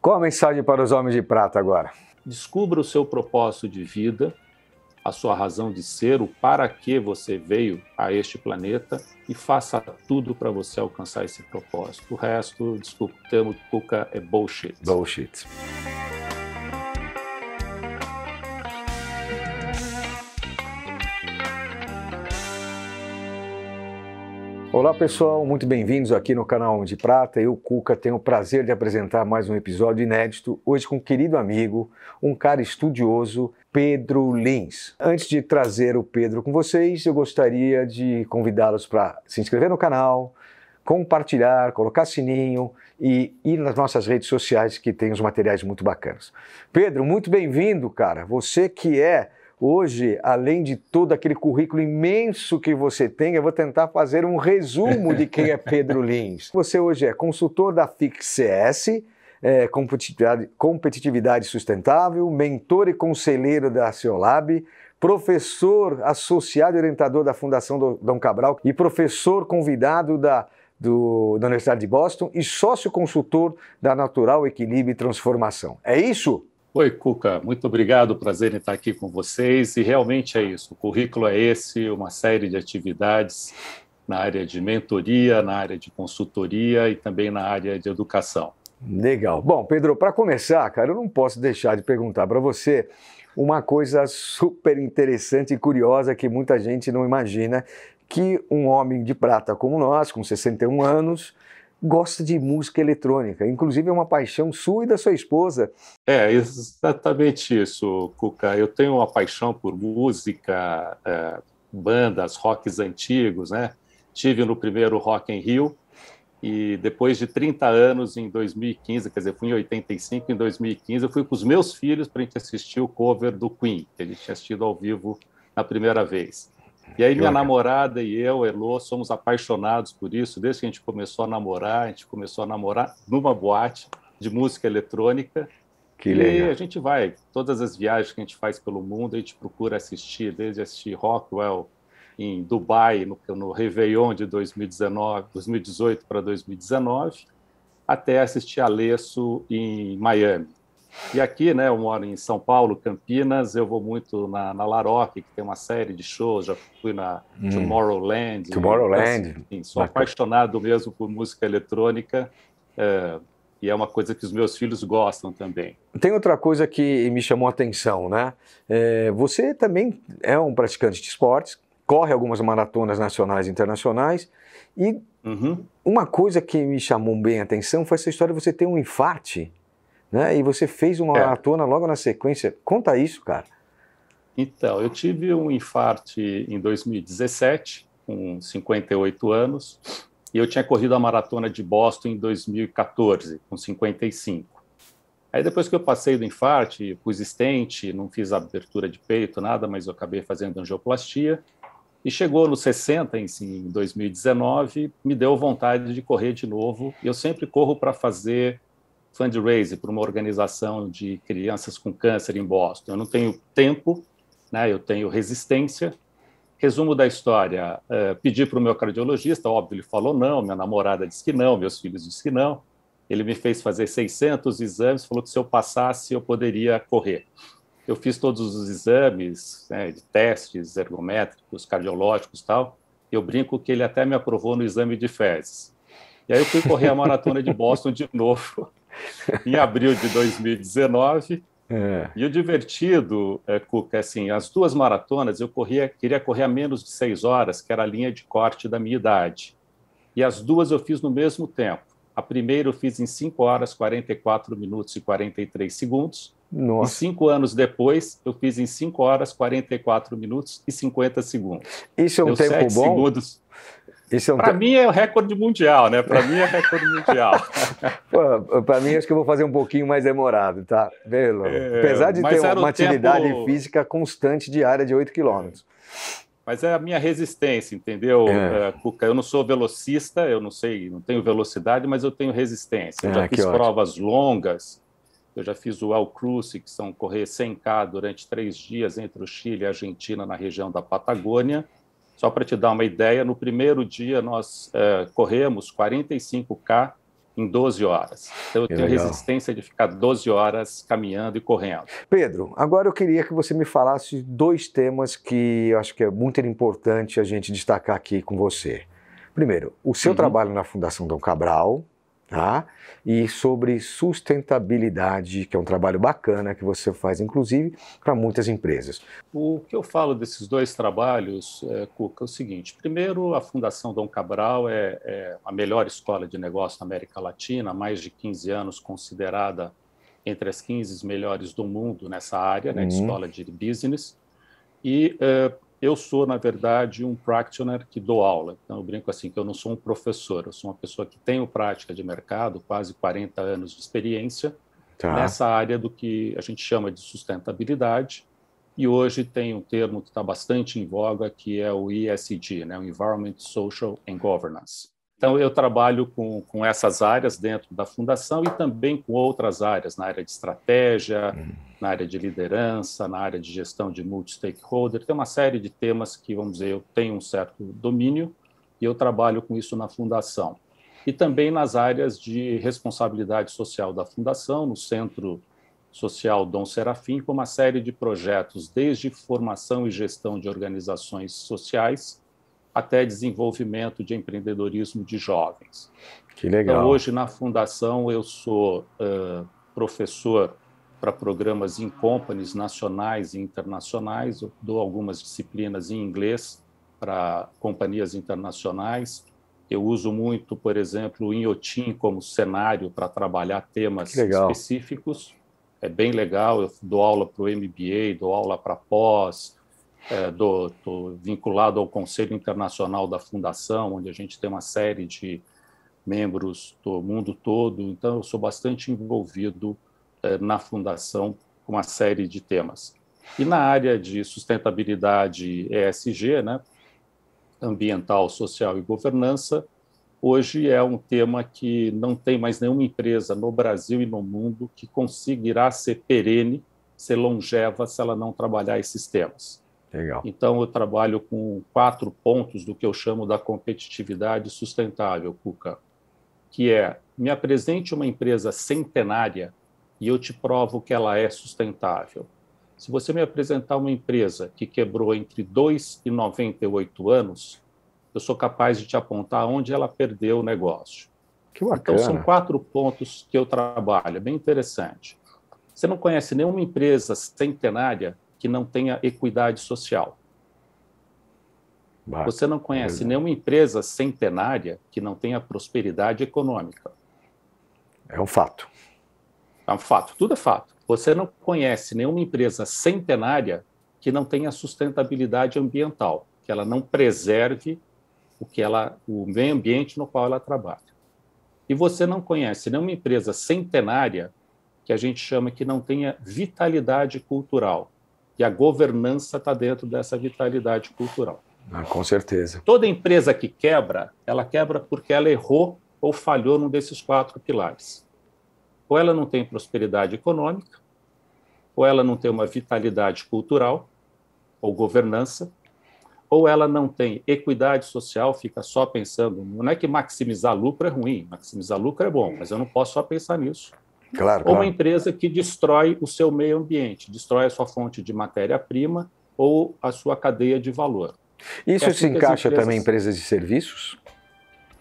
Qual a mensagem para os homens de prata agora? Descubra o seu propósito de vida, a sua razão de ser, o para que você veio a este planeta e faça tudo para você alcançar esse propósito. O resto, desculpe o termo, Cuca, é bullshit. Bullshit. Olá pessoal, muito bem-vindos aqui no canal Onde Prata. Eu, Cuca, tenho o prazer de apresentar mais um episódio inédito, hoje com um querido amigo, um cara estudioso, Pedro Lins. Antes de trazer o Pedro com vocês, eu gostaria de convidá-los para se inscrever no canal, compartilhar, colocar sininho e ir nas nossas redes sociais que tem os materiais muito bacanas. Pedro, muito bem-vindo, cara. Você que é Hoje, além de todo aquele currículo imenso que você tem, eu vou tentar fazer um resumo de quem é Pedro Lins. Você hoje é consultor da FICCS, é, competitividade, competitividade Sustentável, mentor e conselheiro da Ciolab, professor associado e orientador da Fundação Dom Cabral e professor convidado da do, da Universidade de Boston e sócio consultor da Natural Equilíbrio e Transformação. É isso? Oi, Cuca, muito obrigado, prazer em estar aqui com vocês. E realmente é isso, o currículo é esse, uma série de atividades na área de mentoria, na área de consultoria e também na área de educação. Legal. Bom, Pedro, para começar, cara, eu não posso deixar de perguntar para você uma coisa super interessante e curiosa que muita gente não imagina, que um homem de prata como nós, com 61 anos, gosta de música eletrônica, inclusive é uma paixão sua e da sua esposa. É, exatamente isso, Cuca. Eu tenho uma paixão por música, é, bandas, rocks antigos, né? Tive no primeiro Rock em Rio e depois de 30 anos, em 2015, quer dizer, fui em 85, em 2015, eu fui com os meus filhos para a gente assistir o cover do Queen, que a gente tinha assistido ao vivo na primeira vez. E aí, minha namorada e eu, Elô, somos apaixonados por isso. Desde que a gente começou a namorar, a gente começou a namorar numa boate de música eletrônica. Que legal. E a gente vai, todas as viagens que a gente faz pelo mundo, a gente procura assistir, desde assistir Rockwell em Dubai, no, no Réveillon de 2019, 2018 para 2019, até assistir Alesso em Miami. E aqui, né, eu moro em São Paulo, Campinas, eu vou muito na, na Laroque, que tem uma série de shows, já fui na hum. Tomorrowland. Tomorrowland. sou Bacana. apaixonado mesmo por música eletrônica. É, e é uma coisa que os meus filhos gostam também. Tem outra coisa que me chamou a atenção, né? É, você também é um praticante de esportes, corre algumas maratonas nacionais e internacionais, e uhum. uma coisa que me chamou bem a atenção foi essa história de você ter um infarte né? E você fez uma é. maratona logo na sequência. Conta isso, cara. Então, eu tive um infarto em 2017, com 58 anos, e eu tinha corrido a maratona de Boston em 2014, com 55. Aí depois que eu passei do infarto, pus estente, não fiz abertura de peito, nada, mas eu acabei fazendo angioplastia. E chegou nos 60, em, em 2019, me deu vontade de correr de novo. Eu sempre corro para fazer fundraising para uma organização de crianças com câncer em Boston. Eu não tenho tempo, né? eu tenho resistência. Resumo da história: uh, pedi para o meu cardiologista, óbvio, ele falou não, minha namorada disse que não, meus filhos disse que não. Ele me fez fazer 600 exames, falou que se eu passasse eu poderia correr. Eu fiz todos os exames, né, de testes ergométricos, cardiológicos, tal. Eu brinco que ele até me aprovou no exame de fezes. E aí eu fui correr a maratona de Boston de novo em abril de 2019. É. E o divertido, é, Cuca, é assim, as duas maratonas eu corria, queria correr a menos de seis horas, que era a linha de corte da minha idade. E as duas eu fiz no mesmo tempo. A primeira eu fiz em 5 horas, 44 minutos e 43 segundos. Nossa. E cinco anos depois, eu fiz em 5 horas, 44 minutos e 50 segundos. Isso é um Deu tempo bom? Segundos. Esse é um Para mim é o recorde mundial, né? Para mim é recorde mundial. Para mim, acho que eu vou fazer um pouquinho mais demorado, tá? Velo. É, Apesar de ter uma atividade tempo... física constante diária de 8 quilômetros. É. Mas é a minha resistência, entendeu, é. é. Cuca? Eu não sou velocista, eu não sei, não tenho velocidade, mas eu tenho resistência. Eu já ah, fiz provas longas, eu já fiz o Alcruce, que são correr 100K durante três dias entre o Chile e a Argentina, na região da Patagônia. Só para te dar uma ideia, no primeiro dia nós é, corremos 45K em 12 horas. Então, eu que tenho legal. resistência de ficar 12 horas caminhando e correndo. Pedro, agora eu queria que você me falasse dois temas que eu acho que é muito importante a gente destacar aqui com você. Primeiro, o seu uhum. trabalho na Fundação Dom Cabral, Tá? E sobre sustentabilidade, que é um trabalho bacana que você faz, inclusive, para muitas empresas. O que eu falo desses dois trabalhos, é, Cuca, é o seguinte: primeiro, a Fundação Dom Cabral é, é a melhor escola de negócio da América Latina, há mais de 15 anos considerada entre as 15 melhores do mundo nessa área, né, de uhum. escola de business. E é, eu sou, na verdade, um practitioner que dou aula. Então, eu brinco assim que eu não sou um professor, eu sou uma pessoa que tenho prática de mercado, quase 40 anos de experiência tá. nessa área do que a gente chama de sustentabilidade. E hoje tem um termo que está bastante em voga, que é o ESG, né? o Environment, Social and Governance. Então, eu trabalho com, com essas áreas dentro da fundação e também com outras áreas, na área de estratégia, hum. na área de liderança, na área de gestão de multi-stakeholder. Tem uma série de temas que, vamos dizer, eu tenho um certo domínio e eu trabalho com isso na fundação. E também nas áreas de responsabilidade social da fundação, no Centro Social Dom Serafim, com uma série de projetos, desde formação e gestão de organizações sociais até desenvolvimento de empreendedorismo de jovens. Que legal. Então, hoje, na Fundação, eu sou uh, professor para programas em companies nacionais e internacionais, eu dou algumas disciplinas em inglês para companhias internacionais. Eu uso muito, por exemplo, o Inhotim como cenário para trabalhar temas específicos. É bem legal, eu dou aula para o MBA, dou aula para pós, é, do, vinculado ao Conselho Internacional da Fundação, onde a gente tem uma série de membros do mundo todo. Então, eu sou bastante envolvido é, na Fundação com uma série de temas. E na área de sustentabilidade ESG, né, ambiental, social e governança, hoje é um tema que não tem mais nenhuma empresa no Brasil e no mundo que conseguirá ser perene, ser longeva, se ela não trabalhar esses temas. Legal. Então, eu trabalho com quatro pontos do que eu chamo da competitividade sustentável, Cuca, que é me apresente uma empresa centenária e eu te provo que ela é sustentável. Se você me apresentar uma empresa que quebrou entre 2 e 98 anos, eu sou capaz de te apontar onde ela perdeu o negócio. Que bacana. Então, são quatro pontos que eu trabalho, bem interessante. Você não conhece nenhuma empresa centenária que não tenha equidade social. Bah, Você não conhece é nenhuma empresa centenária que não tenha prosperidade econômica. É um fato. É um fato, tudo é fato. Você não conhece nenhuma empresa centenária que não tenha sustentabilidade ambiental, que ela não preserve o que ela, o meio ambiente no qual ela trabalha. E você não conhece nenhuma empresa centenária que a gente chama que não tenha vitalidade cultural, e a governança está dentro dessa vitalidade cultural. Ah, com certeza. Toda empresa que quebra, ela quebra porque ela errou ou falhou num desses quatro pilares. Ou ela não tem prosperidade econômica, ou ela não tem uma vitalidade cultural ou governança, ou ela não tem equidade social, fica só pensando, não é que maximizar lucro é ruim, maximizar lucro é bom, mas eu não posso só pensar nisso. Claro, ou claro. uma empresa que destrói o seu meio ambiente, destrói a sua fonte de matéria-prima ou a sua cadeia de valor. Isso é assim se encaixa empresas... também em empresas de serviços?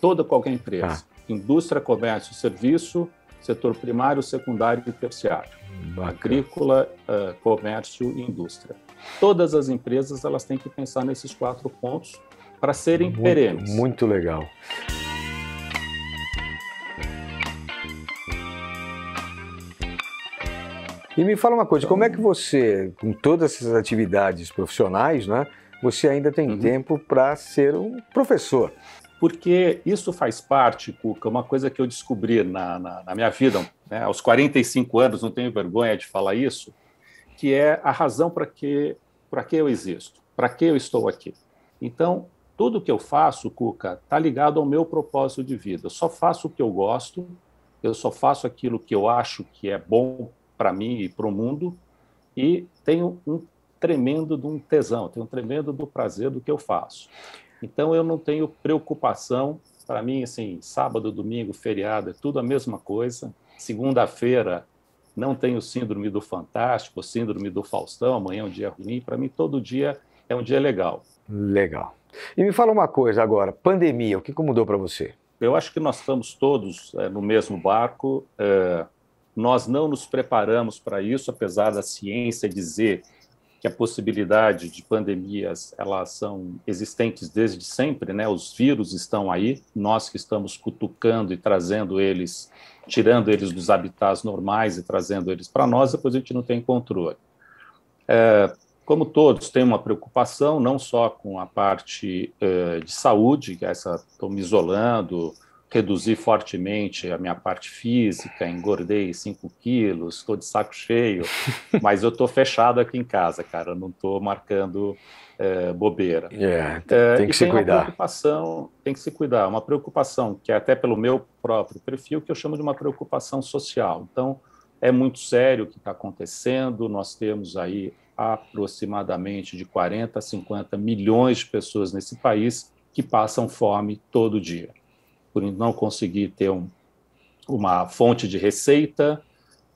Toda qualquer empresa. Ah. Indústria, comércio, serviço, setor primário, secundário e terciário. Bacana. Agrícola, uh, comércio e indústria. Todas as empresas elas têm que pensar nesses quatro pontos para serem muito, perenes. Muito legal. E me fala uma coisa, como é que você, com todas essas atividades profissionais, né, você ainda tem uhum. tempo para ser um professor? Porque isso faz parte, Cuca, uma coisa que eu descobri na, na, na minha vida, né, aos 45 anos, não tenho vergonha de falar isso, que é a razão para que, que eu existo, para que eu estou aqui. Então, tudo que eu faço, Cuca, está ligado ao meu propósito de vida. Eu só faço o que eu gosto, eu só faço aquilo que eu acho que é bom para mim e para o mundo, e tenho um tremendo de um tesão, tenho um tremendo do prazer do que eu faço. Então eu não tenho preocupação, para mim assim, sábado, domingo, feriado, é tudo a mesma coisa. Segunda-feira não tenho síndrome do fantástico, síndrome do Faustão, amanhã é um dia ruim, para mim todo dia é um dia legal. Legal. E me fala uma coisa agora, pandemia, o que mudou para você? Eu acho que nós estamos todos é, no mesmo barco, é, nós não nos preparamos para isso, apesar da ciência dizer que a possibilidade de pandemias elas são existentes desde sempre, né? Os vírus estão aí, nós que estamos cutucando e trazendo eles, tirando eles dos habitats normais e trazendo eles para nós, depois a gente não tem controle. É, como todos, tem uma preocupação não só com a parte eh, de saúde, que é essa estou me isolando, reduzi fortemente a minha parte física, engordei 5 quilos, estou de saco cheio, mas eu estou fechado aqui em casa, cara, não estou marcando é, bobeira. é, tem eh, que se tem cuidar. Uma preocupação, tem que se cuidar, uma preocupação que é até pelo meu próprio perfil, que eu chamo de uma preocupação social. Então, é muito sério o que está acontecendo, nós temos aí aproximadamente de 40 a 50 milhões de pessoas nesse país que passam fome todo dia por não conseguir ter um, uma fonte de receita.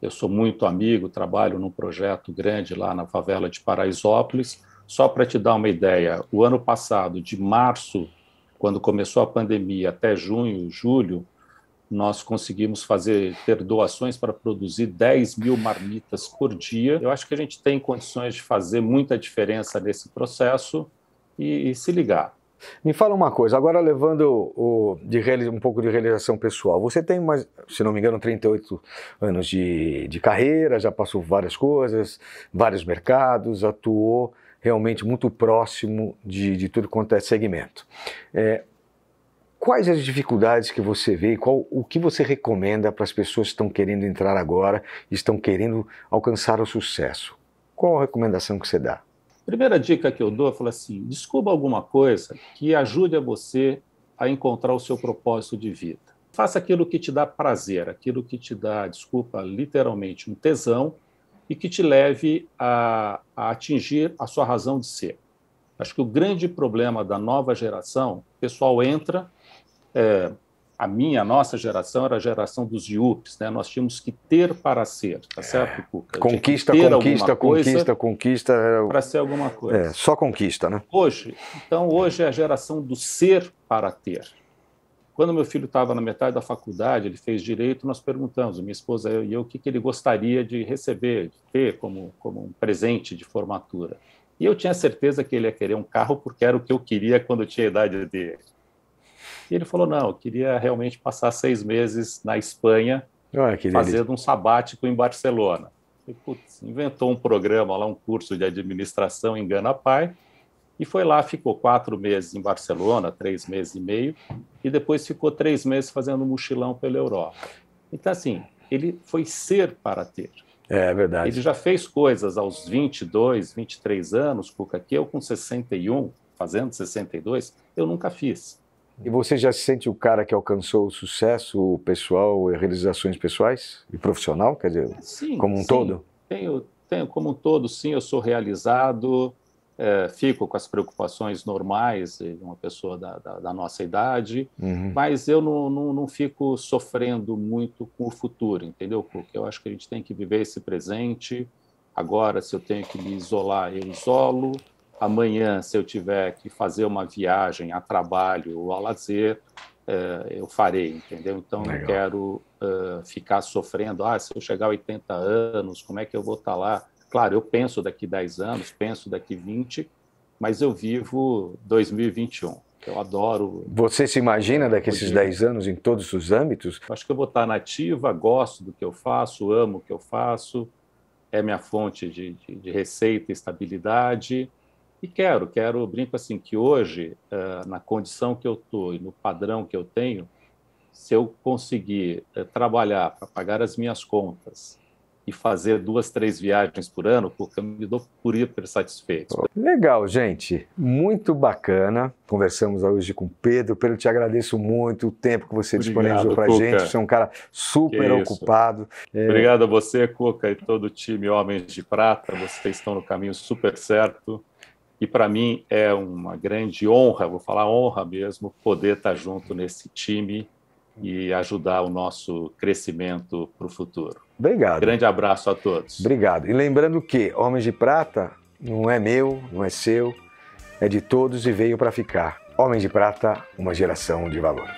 Eu sou muito amigo, trabalho num projeto grande lá na favela de Paraisópolis. Só para te dar uma ideia, o ano passado, de março, quando começou a pandemia, até junho, julho, nós conseguimos fazer ter doações para produzir 10 mil marmitas por dia. Eu acho que a gente tem condições de fazer muita diferença nesse processo e, e se ligar. Me fala uma coisa, agora levando o, de um pouco de realização pessoal. Você tem mais, se não me engano, 38 anos de, de carreira, já passou várias coisas, vários mercados, atuou realmente muito próximo de, de tudo quanto é segmento. É, quais as dificuldades que você vê e qual o que você recomenda para as pessoas que estão querendo entrar agora, estão querendo alcançar o sucesso? Qual a recomendação que você dá? Primeira dica que eu dou, eu é falo assim: descubra alguma coisa que ajude a você a encontrar o seu propósito de vida. Faça aquilo que te dá prazer, aquilo que te dá, desculpa, literalmente um tesão e que te leve a, a atingir a sua razão de ser. Acho que o grande problema da nova geração, o pessoal entra, é, a minha, a nossa geração era a geração dos iupes, né? Nós tínhamos que ter para ser, tá é. certo, Cuca? Conquista, conquista, conquista, é conquista. Para ser alguma coisa. É, só conquista, né? Hoje, então, hoje é a geração do ser para ter. Quando meu filho estava na metade da faculdade, ele fez direito, nós perguntamos, minha esposa e eu, o que, que ele gostaria de receber, de ter como, como um presente de formatura. E eu tinha certeza que ele ia querer um carro porque era o que eu queria quando eu tinha a idade dele. E ele falou: não, eu queria realmente passar seis meses na Espanha, oh, fazendo um sabático em Barcelona. E, putz, inventou um programa lá, um curso de administração em Pai, e foi lá, ficou quatro meses em Barcelona, três meses e meio, e depois ficou três meses fazendo um mochilão pela Europa. Então, assim, ele foi ser para ter. É, é verdade. Ele já fez coisas aos 22, 23 anos, Cuca, que eu com 61, fazendo 62, eu nunca fiz. E você já se sente o cara que alcançou o sucesso pessoal e realizações pessoais e profissional, quer dizer, é, sim, como um sim. todo? Tenho, tenho como um todo, sim, eu sou realizado, é, fico com as preocupações normais de uma pessoa da, da, da nossa idade, uhum. mas eu não, não, não, fico sofrendo muito com o futuro, entendeu? Porque eu acho que a gente tem que viver esse presente. Agora, se eu tenho que me isolar, eu isolo amanhã, se eu tiver que fazer uma viagem a trabalho ou a lazer, é, eu farei, entendeu? Então, Legal. não quero uh, ficar sofrendo. Ah, se eu chegar a 80 anos, como é que eu vou estar tá lá? Claro, eu penso daqui 10 anos, penso daqui 20, mas eu vivo 2021. Eu adoro. Você se imagina daqui a esses 10 anos em todos os âmbitos? Acho que eu vou estar tá nativa, gosto do que eu faço, amo o que eu faço, é minha fonte de, de, de receita, estabilidade e quero, quero, brinco assim, que hoje, eh, na condição que eu estou e no padrão que eu tenho, se eu conseguir eh, trabalhar para pagar as minhas contas e fazer duas, três viagens por ano, porque eu me dou por hiper satisfeito. Legal, gente. Muito bacana. Conversamos hoje com o Pedro. Pedro, te agradeço muito o tempo que você disponibilizou para a gente. Você é um cara super ocupado. É... Obrigado a você, Cuca, e todo o time Homens de Prata. Vocês estão no caminho super certo. E para mim é uma grande honra, vou falar honra mesmo, poder estar junto nesse time e ajudar o nosso crescimento para o futuro. Obrigado. Grande abraço a todos. Obrigado. E lembrando que Homens de Prata não é meu, não é seu, é de todos e veio para ficar. Homens de Prata, uma geração de valor.